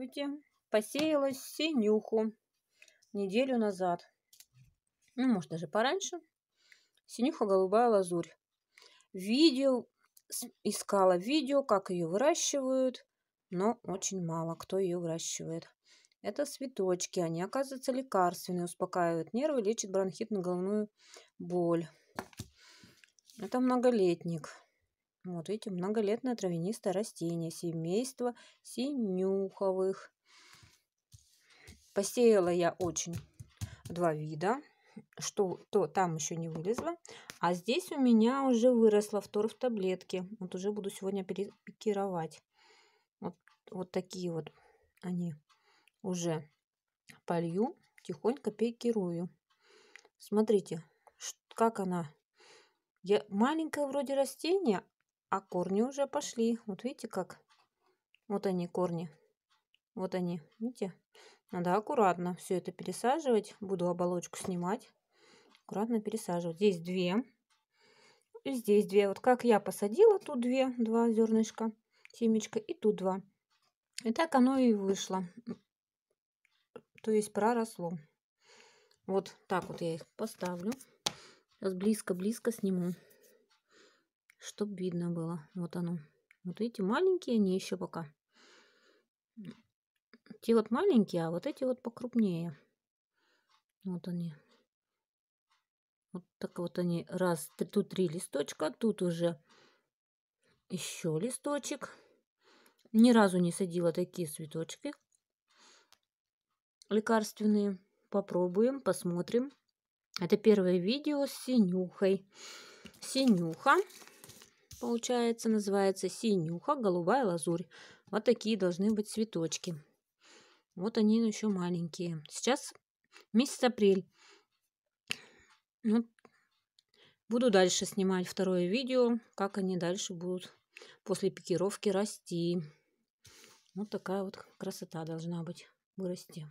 здравствуйте. Посеяла синюху неделю назад. Ну, может, даже пораньше. Синюха голубая лазурь. Видео, искала видео, как ее выращивают, но очень мало кто ее выращивает. Это цветочки, они, оказываются лекарственные, успокаивают нервы, лечат бронхит на головную боль. Это многолетник. Вот видите, многолетное травянистое растение семейство синюховых. Посеяла я очень два вида, что то там еще не вылезло. А здесь у меня уже выросла втор в таблетке. Вот уже буду сегодня перепикировать. Вот, вот такие вот они уже полью, тихонько пикирую. Смотрите, как она я маленькое вроде растение, а корни уже пошли. Вот видите как? Вот они корни. Вот они, видите? Надо аккуратно все это пересаживать. Буду оболочку снимать. Аккуратно пересаживать. Здесь две. И здесь две. Вот как я посадила, тут две, два зернышка, семечка, и тут два. И так оно и вышло. То есть проросло. Вот так вот я их поставлю. Сейчас близко-близко сниму чтобы видно было. Вот оно. Вот эти маленькие они еще пока. Те вот маленькие, а вот эти вот покрупнее. Вот они. Вот так вот они. Раз, три, тут три листочка, тут уже еще листочек. Ни разу не садила такие цветочки лекарственные. Попробуем, посмотрим. Это первое видео с синюхой. Синюха получается, называется синюха, голубая лазурь. Вот такие должны быть цветочки. Вот они еще маленькие. Сейчас месяц апрель. Ну, буду дальше снимать второе видео, как они дальше будут после пикировки расти. Вот такая вот красота должна быть вырасти.